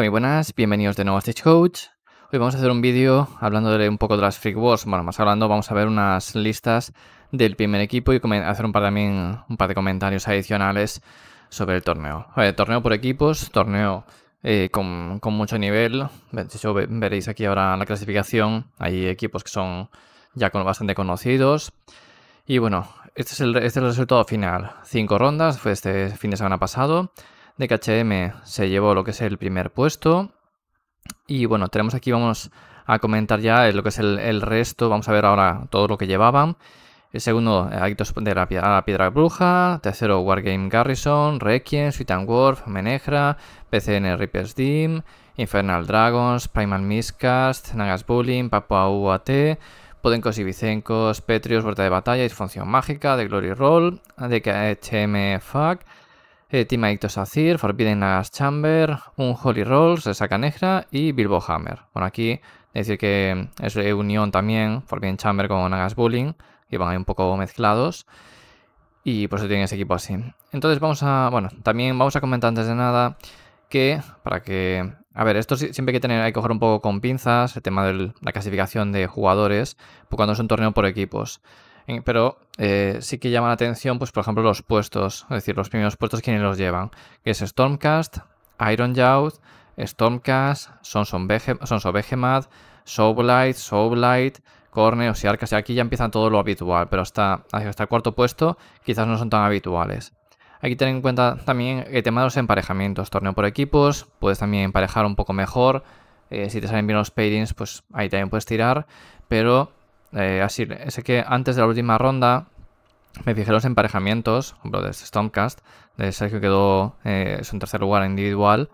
muy buenas, bienvenidos de nuevo a Coach Hoy vamos a hacer un vídeo hablando de un poco de las Freak Wars. Bueno, más hablando, vamos a ver unas listas del primer equipo y hacer un par un par de comentarios adicionales sobre el torneo. torneo por equipos, torneo eh, con, mucho nivel. De hecho, veréis aquí ahora la clasificación. Hay equipos que son ya con, bastante conocidos. Y bueno, este es el, este es el resultado final. Cinco rondas, fue este fin de semana pasado de se llevó lo que es el primer puesto. Y bueno, tenemos aquí, vamos a comentar ya lo que es el, resto. Vamos a ver ahora todo lo que llevaban. El segundo, eh, Actos de la Piedra, Bruja. Tercero, Wargame Garrison, Requiem, Sweet and Wolf, PCN Reaper's Dim, Infernal Dragons, Primal Miscast, Nagas Bullying, Papua UAT, Podencos y Vicencos, Petrios, Vuelta de Batalla, Función Mágica, The Glory Roll, DKHM Fuck, eh, Team Aicto Sazir, Forbidden Nagas Chamber, un Holy Rolls, Saca Negra y Bilbo Hammer. Bueno, aquí decir que es unión también, Forbidden Chamber con Nagas Bullying, que van ahí un poco mezclados. Y por eso tienen ese equipo así. Entonces vamos a, bueno, también vamos a comentar antes de nada que, para que, a ver, esto siempre hay que tener, hay que coger un poco con pinzas el tema de la clasificación de jugadores, pues cuando es un torneo por equipos. Eh, pero eh, sí que llama la atención, pues por ejemplo, los puestos, es decir, los primeros puestos, quienes los llevan? Que es Stormcast, Ironjaw, Stormcast, of Behemoth, Soulblight, Soulblight, Corne o Arcas. aquí ya empiezan todo lo habitual, pero hasta, hasta el cuarto puesto quizás no son tan habituales. Hay que tener en cuenta también el tema de los emparejamientos, torneo por equipos, puedes también emparejar un poco mejor. Eh, si te salen bien los pairings, pues ahí también puedes tirar, pero eh, así, sé que antes de la última ronda me fijé los emparejamientos, de de de Sergio quedó en eh, tercer lugar individual.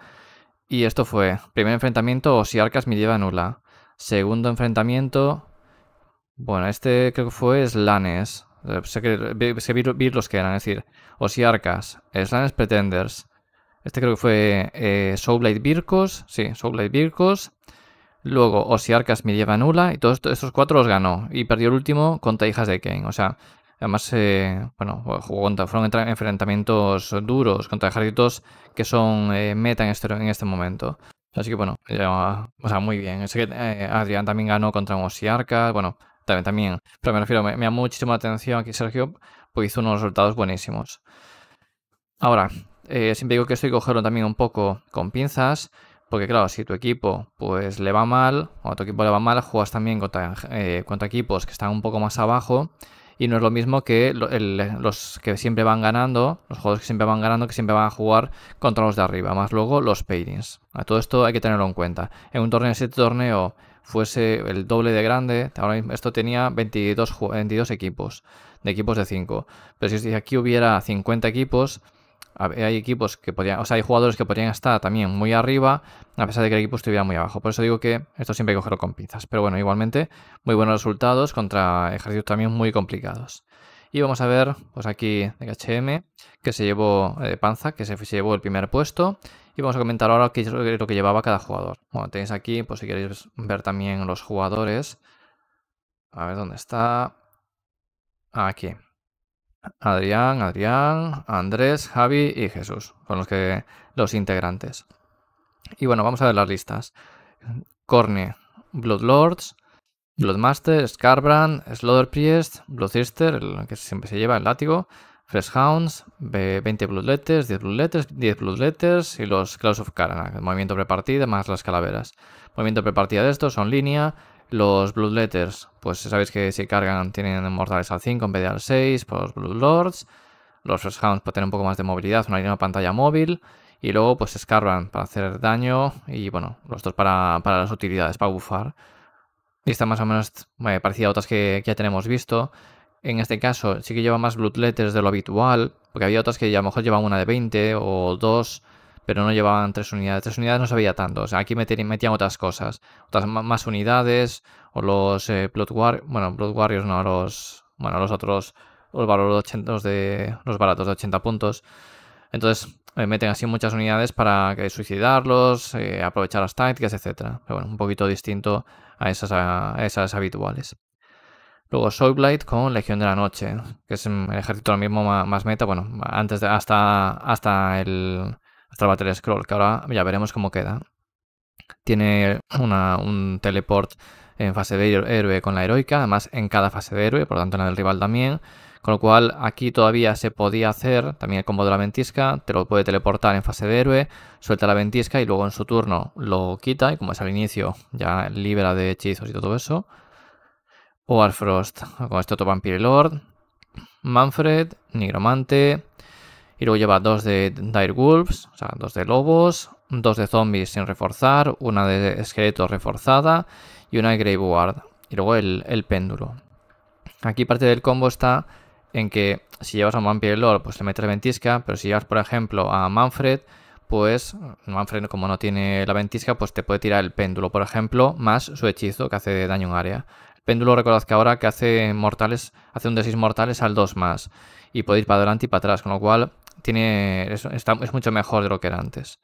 Y esto fue, primer enfrentamiento, Osiarcas me lleva nula. Segundo enfrentamiento, bueno, este creo que fue Slanes. Eh, sé que, sé los que eran, es decir, Osiarcas, Slanes Pretenders. Este creo que fue eh, Soulblade Vircos, sí, Soulblade Vircos. Luego, Osiarcas lleva nula. Y todos estos cuatro los ganó. Y perdió el último contra Hijas de Kane. O sea, además, eh, bueno, jugó contra. Fueron enfrentamientos duros contra ejércitos que son eh, meta en este, en este momento. Así que bueno, o sea, muy bien. Eh, Adrián también ganó contra un Bueno, también, también. Pero me refiero, me, da llamó muchísimo atención aquí Sergio, pues hizo unos resultados buenísimos. Ahora, siempre digo que estoy cogerlo también un poco con pinzas. Porque claro, si tu equipo pues le va mal, o a tu equipo le va mal, juegas también contra, eh, equipos que están un poco más abajo. Y no es lo mismo que los que siempre van ganando, los jugadores que siempre van ganando, que siempre van a jugar contra los de arriba, más luego los pairings. A todo esto hay que tenerlo en cuenta. En un torneo, si este torneo fuese el doble de grande, ahora mismo esto tenía 22, 22 equipos, de equipos de 5. Pero si aquí hubiera 50 equipos, hay equipos que podían, o sea, hay jugadores que podrían estar también muy arriba, a pesar de que el equipo estuviera muy abajo. Por eso digo que esto siempre hay que cogerlo con pinzas. Pero bueno, igualmente, muy buenos resultados contra ejercicios también muy complicados. Y vamos a ver, pues aquí de HM, que se llevó eh, de Panza, que se, llevó el primer puesto. Y vamos a comentar ahora qué es lo que llevaba cada jugador. Bueno, tenéis aquí, pues si queréis ver también los jugadores. A ver dónde está. Ah, aquí. Adrián, Adrián, Andrés, Javi y Jesús. con los, que, los integrantes. Y bueno, vamos a ver las listas. Corne, Bloodlords, Bloodmaster, Scarbrand, Slaughterpriest, Bloodthirster, el que siempre se lleva el látigo, Fresh Hounds, 20 Bloodletters, 10 Bloodletters, 10 Bloodletters y los Claws of Karana, el movimiento prepartida más las calaveras. movimiento prepartida de estos son línea, los Bloodletters, Letters, pues sabéis que si cargan tienen mortales al 5 en vez de al 6 por los Bloodlords. Lords. Los First Hounds para pues, tener un poco más de movilidad, una línea pantalla móvil. Y luego pues escarban para hacer daño y bueno, los dos para, las utilidades, para bufar. Y está más o menos eh, parecida a otras que, ya tenemos visto. En este caso sí que lleva más Bloodletters Letters de lo habitual, porque había otras que a lo mejor llevan una de 20 o dos pero no llevaban tres unidades. Tres unidades no sabía tanto. O sea, aquí metían, otras cosas. Otras más unidades. O los eh, Blood Warriors. Bueno, Blood Warriors no, los. Bueno, los otros. Los valores 80, de. Los baratos de 80 puntos. Entonces, eh, meten así muchas unidades para suicidarlos. Eh, aprovechar las tácticas, etc. Pero bueno, un poquito distinto a esas, esas habituales. Luego Soulblade con Legión de la Noche, que es mm, el ejército ahora mismo más, meta, bueno, antes de, hasta, hasta el, hasta Scroll, que ahora ya veremos cómo queda. Tiene un teleport en fase de héroe con la heroica, además en cada fase de héroe, por lo tanto en la del rival también. Con lo cual aquí todavía se podía hacer también el combo de la ventisca, te lo puede teleportar en fase de héroe, suelta la ventisca y luego en su turno lo quita y como es al inicio ya libera de hechizos y todo eso. O Frost, con este otro Vampire Lord, Manfred, Nigromante, y luego lleva dos de Dire Wolves, o sea, dos de lobos, dos de zombies sin reforzar, una de esqueletos reforzada y una de Ward. Y luego el, péndulo. Aquí parte del combo está en que si llevas a Vampire Lord, pues le metes ventisca, pero si llevas, por ejemplo, a Manfred, pues Manfred, como no tiene la ventisca, pues te puede tirar el péndulo, por ejemplo, más su hechizo que hace de daño en área. El péndulo, recordad que ahora que hace mortales, hace un de seis mortales al dos más, y puede ir para adelante y para atrás, con lo cual tiene, es, es mucho mejor de lo que era antes.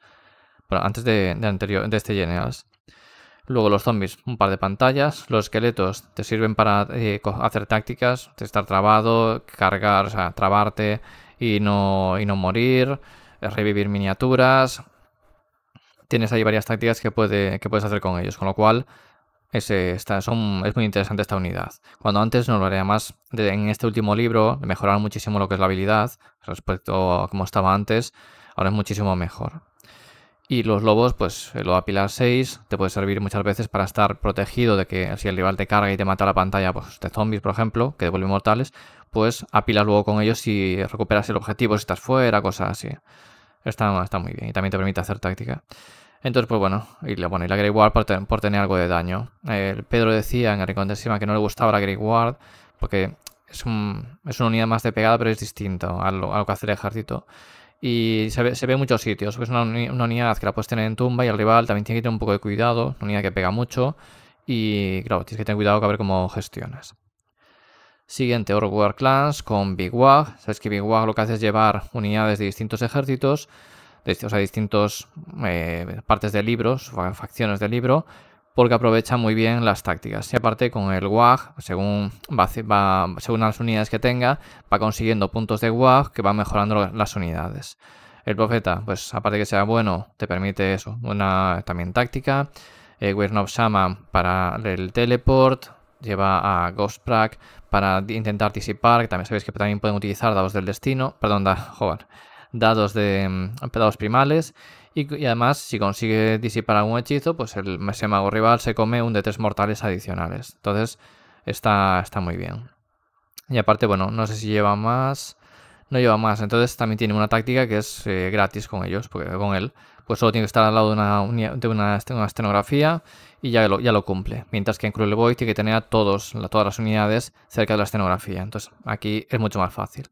Bueno, antes de, anterior, de este Generals. Luego los zombies, un par de pantallas. Los esqueletos te sirven para eh, hacer tácticas, estar trabado, cargar, o sea, trabarte y no, y no morir, eh, revivir miniaturas. Tienes ahí varias tácticas que, puede, que puedes hacer con ellos, con lo cual es muy interesante esta unidad. Cuando antes no lo haría más, en este último libro mejoraron muchísimo lo que es la habilidad respecto a cómo estaba antes, ahora es muchísimo mejor. Y los lobos, pues lo apilas 6 te puede servir muchas veces para estar protegido de que si el rival te carga y te mata la pantalla pues, de zombies, por ejemplo, que devuelven mortales, pues apilas luego con ellos si recuperas el objetivo, si estás fuera, cosas así. Está, está muy bien y también te permite hacer táctica. Entonces, pues bueno, y la, Grey por, tener algo de daño. Pedro decía en el de que no le gustaba la Grey Ward porque es, una unidad más de pegada, pero es distinto a lo, que hace el ejército. Y se ve, en muchos sitios. Es una, unidad que la puedes tener en tumba y el rival también tiene que tener un poco de cuidado. Una unidad que pega mucho. Y claro, tienes que tener cuidado a ver cómo gestionas. Siguiente, Org War Clans con Big Wag. Sabes que Big Wag lo que hace es llevar unidades de distintos ejércitos o sea, distintos eh, partes de libros, facciones del libro, porque aprovecha muy bien las tácticas. Y aparte con el WAG, según, según las unidades que tenga, va consiguiendo puntos de WAG que va mejorando las unidades. El profeta, pues aparte que sea bueno, te permite eso, una también táctica. Eh, of Shaman para el teleport, lleva a Ghost Prague para intentar disipar, que también sabéis que también pueden utilizar dados del destino, perdón, da, joder, dados de mm, primales. Y, además, si consigue disipar algún hechizo, pues el ese mago rival se come un de tres mortales adicionales. Entonces, está, está muy bien. Y aparte, bueno, no sé si lleva más. No lleva más. Entonces también tiene una táctica que es eh, gratis con ellos, porque con él. Pues solo tiene que estar al lado de una, de de una estenografía y ya lo, ya lo cumple. Mientras que en Cruel Boy tiene que tener a todos, todas las unidades cerca de la escenografía. Entonces aquí es mucho más fácil.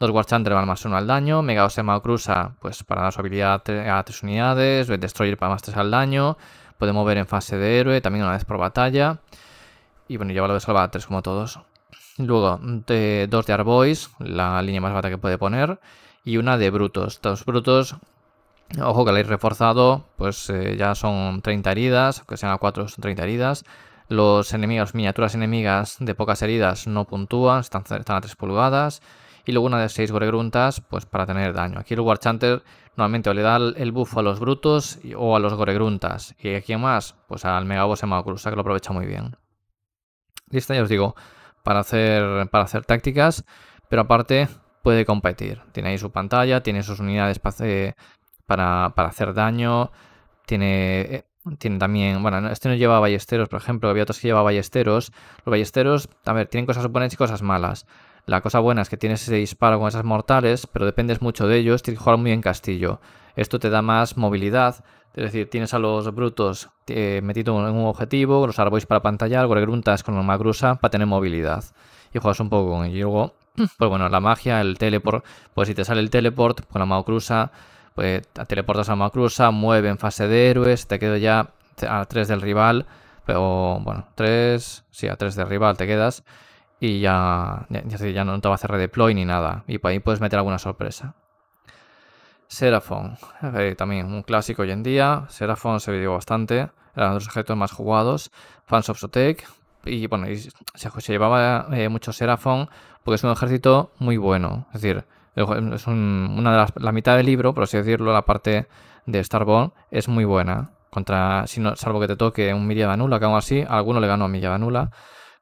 Dos War van más uno al daño, Mega Cruza, pues para dar su habilidad a tres unidades, Destroyer para más tres al daño, puede mover en fase de héroe, también una vez por batalla, y bueno, lo de salva a 3 como todos. Luego, mm, dos de, Arboys, la línea más barata que puede poner, y una de Brutos. Dos Brutos, ojo que la hay reforzado, pues eh, ya son 30 heridas, aunque sean a 4 son 30 heridas, los enemigos, miniaturas enemigas de pocas heridas no puntúan, están, están, a 3 pulgadas y luego una de 6 goregruntas pues para tener daño. Aquí el War Chanter normalmente o le da el buff a los brutos o a los goregruntas. ¿Y aquí más? Pues al Megaboss Cruz que lo aprovecha muy bien. Y ya os digo, para hacer, para hacer tácticas, pero aparte puede competir. Tiene ahí su pantalla, tiene sus unidades para, para hacer daño, tiene eh, tiene también, bueno, este no lleva ballesteros, por ejemplo, había otros que lleva ballesteros. Los ballesteros, a ver, tienen cosas buenas y cosas malas. La cosa buena es que tienes ese disparo con esas mortales, pero dependes mucho de ellos, tienes que jugar muy en castillo. Esto te da más movilidad, es decir, tienes a los brutos eh, metidos en un objetivo, los arbois para pantallar, gruntas con la magrusa para tener movilidad. Y juegas un poco con el pues bueno, la magia, el teleport, pues si te sale el teleport con pues la magrusa, pues teleportas a la magrusa, mueve en fase de héroes, te quedo ya a 3 del rival, pero bueno, 3, sí, a 3 del rival te quedas y ya, ya, no te va a hacer redeploy ni nada. Y por ahí puedes meter alguna sorpresa. Seraphon, eh, también un clásico hoy en día. Seraphon se vio bastante. Eran los objetos más jugados. Fans of Sotek. Y bueno, se, llevaba eh, mucho Seraphon porque es un ejército muy bueno. Es decir, es una de las, la mitad del libro, por así decirlo, la parte de Starborn es muy buena. Contra, salvo que te toque un Nula, que aún así, alguno le ganó a Nula.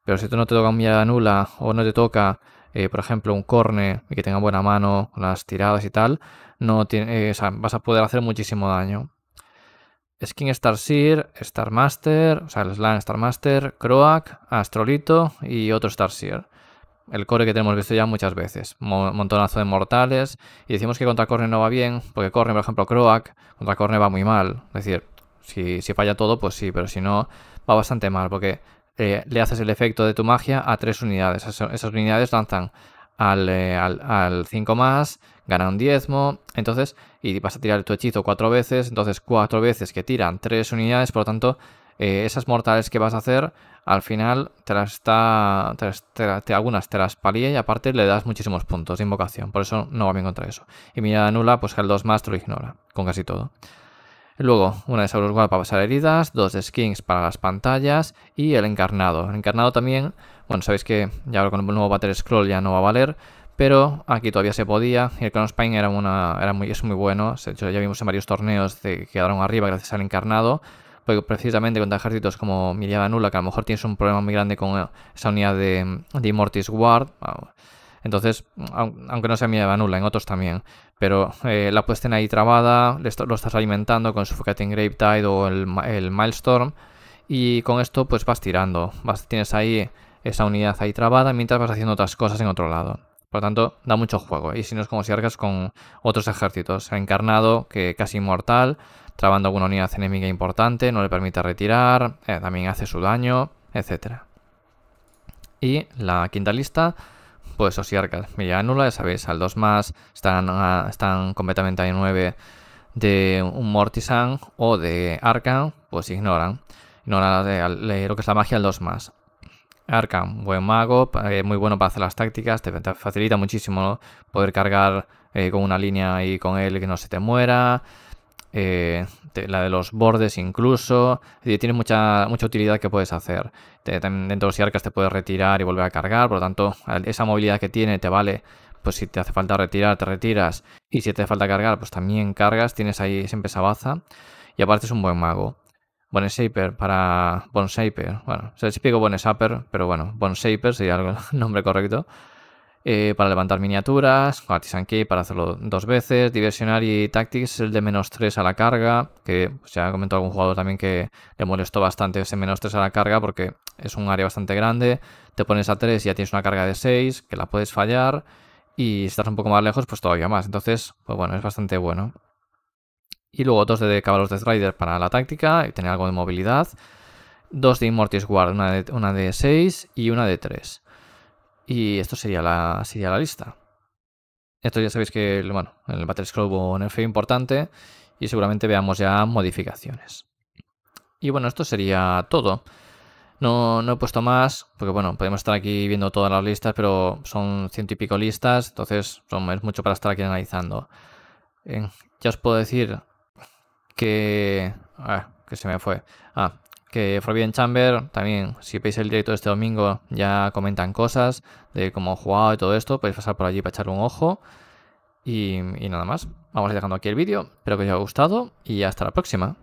Pero si tú no te toca un mirada nula o no te toca, eh, por ejemplo, un corne y que tenga buena mano, las tiradas y tal, no eh, vas a poder hacer muchísimo daño. Skin Star Seer, Star Master, o sea, el Star Master, Croak, Astrolito y otro Star Seer. El core que tenemos visto ya muchas veces. montonazo de mortales. Y decimos que contra Corne no va bien, porque Corne, por ejemplo, Croak, contra Corne va muy mal. Es decir, si, si falla todo, pues sí, pero si no, va bastante mal, porque eh, le haces el efecto de tu magia a tres unidades. esas unidades lanzan al, 5 eh, más, ganan un diezmo, entonces, y vas a tirar tu hechizo cuatro veces, entonces cuatro veces que tiran tres unidades, por lo tanto, eh, esas mortales que vas a hacer, al final te algunas te las palía y aparte le das muchísimos puntos de invocación. Por eso no va bien contra eso. Y mira nula, pues el 2 más te lo ignora, con casi todo. Luego, una de Saurus para pasar heridas, dos skins para las pantallas y el encarnado. El encarnado también, bueno, sabéis que ya ahora con el nuevo Battle Scroll ya no va a valer, pero aquí todavía se podía. Y el Spine era una, era muy, es muy bueno. De hecho, ya vimos en varios torneos que quedaron arriba gracias al encarnado. Porque precisamente contra ejércitos como Miriada Nula, que a lo mejor tienes un problema muy grande con esa unidad de, de Immortis guard. Entonces, aunque no sea Eva nula, en otros también. Pero eh, la puedes tener ahí trabada, lo estás alimentando con Suffocating Tide o el, el Milestorm. Y con esto, pues vas tirando. tienes ahí esa unidad ahí trabada mientras vas haciendo otras cosas en otro lado. Por lo tanto, da mucho juego. Y si no es como si arcas con otros ejércitos. Encarnado, que casi inmortal, trabando alguna unidad enemiga importante, no le permite retirar, eh, también hace su daño, etc. Y la quinta lista pues Osiarcas. Mira, anula ya sabéis, al 2 más están, ah, están completamente a 9 de un Mortisan o de Arcan pues ignoran. Ignoran lo que es la magia al 2 más. Arcan buen mago, eh, muy bueno para hacer las tácticas, te, facilita muchísimo poder cargar eh, con una línea y con él que no se te muera. Eh, la de los bordes incluso, tiene mucha, mucha utilidad que puedes hacer. dentro de los arcas te puedes retirar y volver a cargar, por lo tanto, esa movilidad que tiene te vale, pues si te hace falta retirar, te retiras, y si te hace falta cargar, pues también cargas, tienes ahí siempre esa baza, y aparte es un buen mago. Bon Shaper para Bon Shaper, bueno, se pero bueno, Bon Shaper sería el nombre correcto. Eh, para levantar miniaturas, Artisan Key para hacerlo dos veces, Diversionary Tactics, el de menos 3 a la carga, que se ha comentado algún jugador también que le molestó bastante ese menos 3 a la carga porque es un área bastante grande, te pones a 3 y ya tienes una carga de 6, que la puedes fallar, y si estás un poco más lejos, pues todavía más. Entonces, pues bueno, es bastante bueno. Y luego dos de Caballos de Strider para la táctica y tener algo de movilidad. Dos de Immortis Guard, una de, una de 6 y una de 3. Y esto sería la, la lista. Esto ya sabéis que bueno, en el Battle Scroll hubo un importante y seguramente veamos ya modificaciones. Y bueno, esto sería todo. No, no, he puesto más, porque bueno, podemos estar aquí viendo todas las listas, pero son ciento y pico listas, entonces es mucho para estar aquí analizando. ya os puedo decir que... Ah, que se me fue. Ah, que Forbidden Chamber también, si veis el directo de este domingo, ya comentan cosas de cómo han jugado y todo esto, podéis pasar por allí para echar un ojo. Y, y nada más, vamos a ir dejando aquí el vídeo, espero que os haya gustado y hasta la próxima.